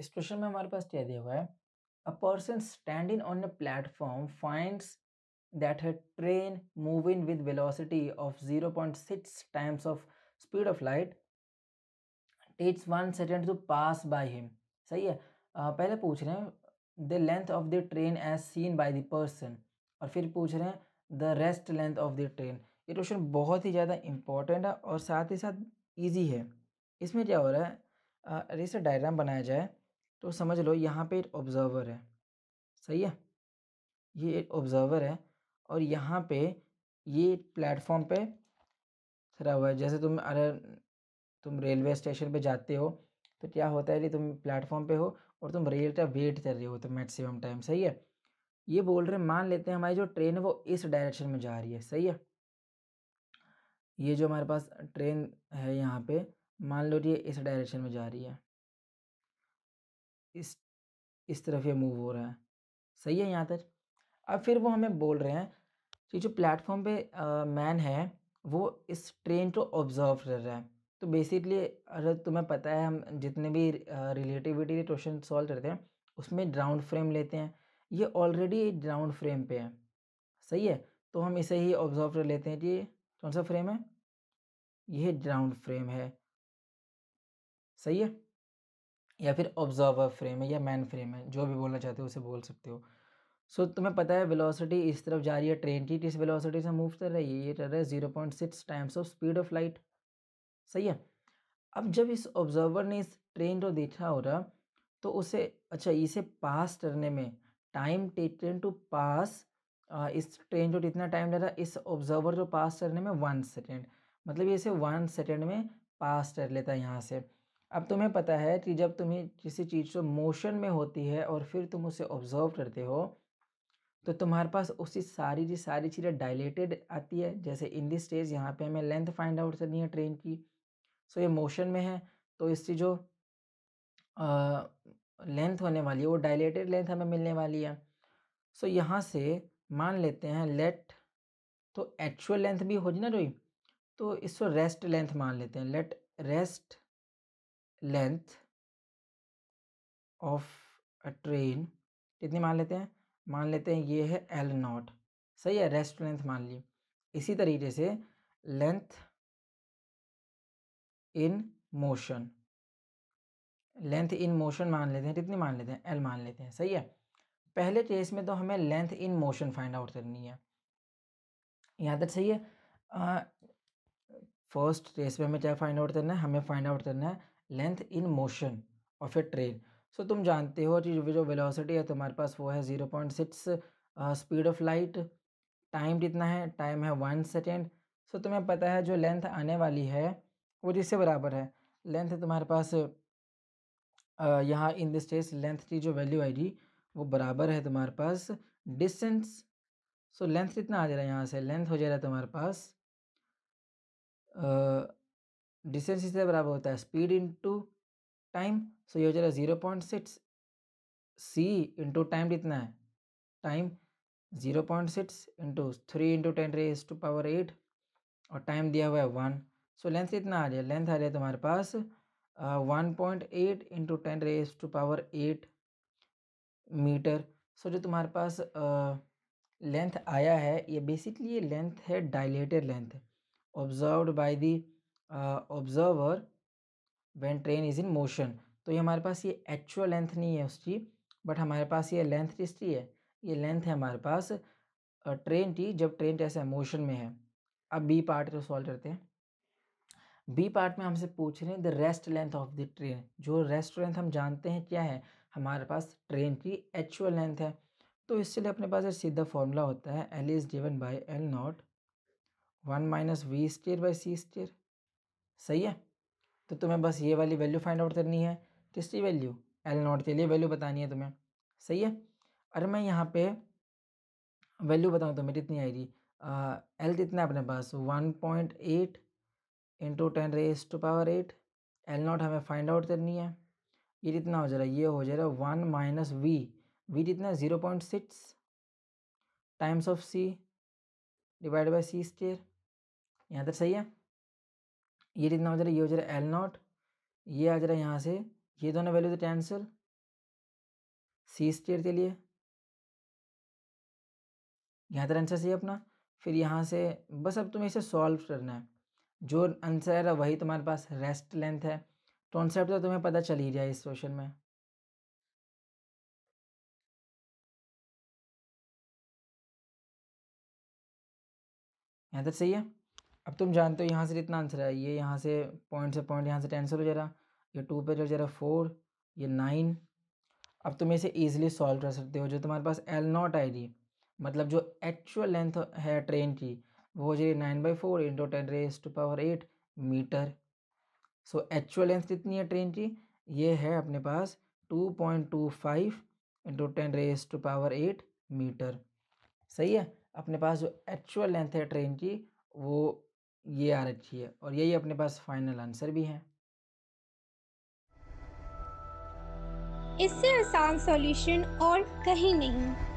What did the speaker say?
इस क्वेश्चन में हमारे पास क्या दिया हुआ है a person standing on a platform finds train moving with velocity of zero point six times of speed of light takes one second to pass by him सही है आ, पहले पूछ रहे हैं the length of the train as seen by the person और फिर पूछ रहे हैं the rest length of the train ये क्वेश्चन बहुत ही ज़्यादा इंपॉर्टेंट है और साथ ही साथ ईजी है इसमें क्या हो रहा है जैसे डायग्राम बनाया जाए तो समझ लो यहाँ पे एक ऑब्ज़र्वर है सही है ये एक ऑब्ज़र्वर है और यहाँ पे ये प्लेटफॉर्म पे खड़ा हुआ है जैसे तुम अरे तुम रेलवे स्टेशन पे जाते हो तो क्या होता है कि तुम प्लेटफॉर्म पे हो और तुम रेल का वेट कर रहे हो तो मैक्सिमम टाइम सही है ये बोल रहे मान लेते हैं हमारी जो ट्रेन है वो इस डायरेक्शन में जा रही है सही है ये जो हमारे पास ट्रेन है यहाँ पे मान लो ये इस डायरेक्शन में जा रही है इस इस तरफ ये मूव हो रहा है सही है यहाँ तक अब फिर वो हमें बोल रहे हैं कि जो प्लेटफॉर्म पे मैन है वो इस ट्रेन को ऑब्ज़र्व कर रहा है तो बेसिकली अगर तुम्हें पता है हम जितने भी रिलेटिविटी के क्वेश्चन सॉल्व करते हैं उसमें ग्राउंड फ्रेम लेते हैं ये ऑलरेडी ग्राउंड फ्रेम पे है सही है तो हम इसे ही ऑब्ज़र्व कर लेते हैं कि कौन सा फ्रेम है यह ग्राउंड फ्रेम है सही है या फिर ऑब्जर्वर फ्रेम है या मैन फ्रेम है जो भी बोलना चाहते हो उसे बोल सकते हो सो so, तुम्हें पता है वेलोसिटी इस तरफ जा रही है ट्रेन की किस वेलोसिटी से मूव कर रही है ये कर रहा है zero point six times of speed of light सही है अब जब इस ऑब्जर्वर ने इस ट्रेन को देखा होगा तो उसे अच्छा इसे पास करने में टाइम टेकन टू पास इस ट्रेन को कितना टाइम रहा इस ऑब्जर्वर को पास करने में वन सेकेंड मतलब ये इसे वन सेकेंड में पास कर लेता है यहाँ से अब तुम्हें पता है कि जब तुम्हें किसी चीज़ को मोशन में होती है और फिर तुम उसे ऑब्जर्व करते हो तो तुम्हारे पास उसी सारी की सारी चीज़ें डायलेटेड आती है जैसे इन दिस स्टेज यहाँ पे हमें लेंथ फाइंड आउट करनी है ट्रेन की सो ये मोशन में है तो इसकी जो लेंथ होने वाली है वो डायलेटेड लेंथ हमें मिलने वाली है सो यहाँ से मान लेते हैं लेट तो एक्चुअल लेंथ भी होगी ना जो तो इसको रेस्ट लेंथ मान लेते हैं let rest length of a train कितनी मान लेते हैं मान लेते हैं ये है एल नॉट सही है रेस्ट लेंथ मान ली इसी तरीके से length in motion length in motion मान लेते हैं कितनी मान लेते हैं एल मान लेते हैं सही है पहले केस में तो हमें length in motion find out करनी है यहाँ तक सही है फर्स्ट केस में हमें क्या फाइंड आउट करना है हमें फाइंड आउट करना है length in motion of a train so तुम जानते हो कि जो वेलोसिटी है तुम्हारे पास वो है zero point six speed of light time कितना है टाइम है वन सेकेंड सो तुम्हें पता है जो लेंथ आने वाली है वो जिससे बराबर है लेंथ तुम्हारे पास यहाँ इन दिस केस लेंथ की जो वैल्यू आएगी वो बराबर है तुम्हारे पास डिस्टेंस सो लेंथ कितना आ जा रहा है यहाँ से लेंथ हो जा रहा है तुम्हारे पास डिस्टेंस इससे बराबर होता है स्पीड इंटू टाइम सो ये हो जाएगा zero point six C into time कितना है time zero point six into three into ten raise to power eight और टाइम दिया हुआ है वन सो लेंथ इतना आ रहा है लेंथ आ जाए है तुम्हारे पास one point eight into ten raise to power eight meter so जो तुम्हारे पास लेंथ uh, आया है ये बेसिकली ये लेंथ है dilated length observed by the observer when train is in motion तो ये हमारे पास ये एक्चुअल लेंथ नहीं है उसकी बट हमारे पास ये लेंथ किसकी है ये लेंथ है हमारे पास ट्रेन की जब ट्रेन ऐसे मोशन में है अब बी पार्ट को सॉल्व करते हैं बी पार्ट में हमसे पूछ रहे हैं the rest length of the train जो रेस्ट लेंथ हम जानते हैं क्या है हमारे पास ट्रेन की एक्चुअल लेंथ है तो इसके लिए अपने पास एक सीधा फॉर्मूला होता है L is given by L not one minus V square by C square सही है तो तुम्हें बस ये वाली वैल्यू फाइंड आउट करनी है किसकी तो वैल्यू एल नॉट के लिए वैल्यू बतानी है तुम्हें सही है अरे मैं यहाँ पे वैल्यू बताऊँ तुम्हें कितनी आएगी एल कितना है अपने पास one point eight into ten raise to power eight L not हमें फाइंड आउट करनी है ये कितना हो जा रहा है ये हो जा रहा है वन माइनस वी वी कितना zero point six times of C divide by C square यहाँ तक सही है ये कितना हो जा रहा है ये हो जा रहा है एल नॉट ये आ जा रहा है यहाँ से ये दोनों वैल्यूज कैंसिल सी स्टेट के लिए यहाँ तक आंसर सही अपना फिर यहाँ से बस अब तुम्हें इसे सॉल्व करना है जो आंसर है रहा वही तुम्हारे पास रेस्ट लेंथ है कॉन्सेप्ट तो, तो तुम्हें पता चल ही जाए इस क्वेश्चन में यहाँ तक सही है अब तुम जानते हो यहाँ से कितना आंसर है ये यहाँ से पॉइंट से पॉइंट यहाँ से टेंसर हो जरा ये टू पे तो जरा फोर ये नाइन अब तुम इसे ईजिली सॉल्व कर सकते हो जो तुम्हारे पास एल नॉट आएगी मतलब जो एक्चुअल लेंथ है ट्रेन की वो हो जाएगी nine by four into ten raise to power eight meter so actual length कितनी है ट्रेन की ये है अपने पास two point two five into ten raise to power eight meter सही है अपने पास जो एक्चुअल लेंथ है ट्रेन की वो ये आर एच है और यही अपने पास फाइनल आंसर भी है इससे आसान सॉल्यूशन और कहीं नहीं